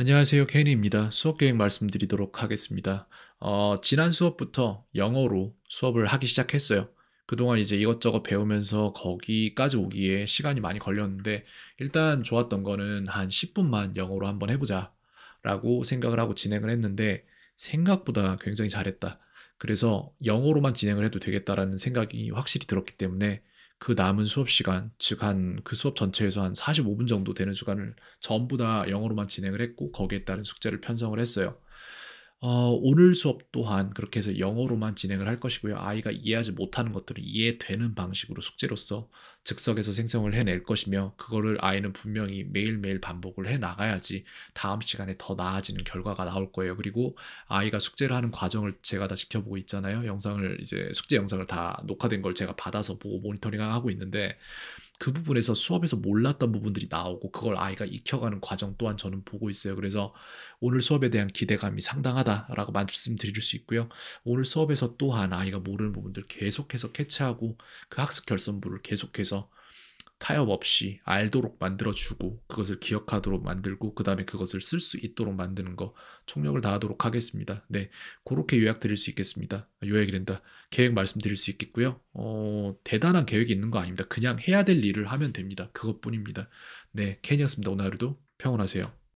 안녕하세요. 케니입니다. 수업 계획 말씀드리도록 하겠습니다. 어, 지난 수업부터 영어로 수업을 하기 시작했어요. 그동안 이제 이것저것 배우면서 거기까지 오기에 시간이 많이 걸렸는데 일단 좋았던 거는 한 10분만 영어로 한번 해보자 라고 생각을 하고 진행을 했는데 생각보다 굉장히 잘했다. 그래서 영어로만 진행을 해도 되겠다라는 생각이 확실히 들었기 때문에 그 남은 수업 시간, 즉한 그 수업 전체에서 한 45분 정도 되는 시간을 전부 다 영어로만 진행을 했고 거기에 따른 숙제를 편성을 했어요. 어, 오늘 수업 또한 그렇게 해서 영어로만 진행을 할 것이고요. 아이가 이해하지 못하는 것들은 이해되는 방식으로 숙제로서 즉석에서 생성을 해낼 것이며 그거를 아이는 분명히 매일매일 반복을 해 나가야지 다음 시간에 더 나아지는 결과가 나올 거예요. 그리고 아이가 숙제를 하는 과정을 제가 다 지켜보고 있잖아요. 영상을 이제 숙제 영상을 다 녹화된 걸 제가 받아서 보고 모니터링하고 있는데 그 부분에서 수업에서 몰랐던 부분들이 나오고 그걸 아이가 익혀가는 과정 또한 저는 보고 있어요. 그래서 오늘 수업에 대한 기대감이 상당하다라고 말씀드릴 수 있고요. 오늘 수업에서 또한 아이가 모르는 부분들 계속해서 캐치하고 그 학습 결선부를 계속해서 타협 없이 알도록 만들어주고 그것을 기억하도록 만들고 그 다음에 그것을 쓸 수 있도록 만드는 거 총력을 다하도록 하겠습니다. 네, 그렇게 요약 드릴 수 있겠습니다. 요약이된다 계획 말씀드릴 수 있겠고요. 어, 대단한 계획이 있는 거 아닙니다. 그냥 해야 될 일을 하면 됩니다. 그것뿐입니다. 네, 켄이었습니다. 오늘 하루도 평온하세요.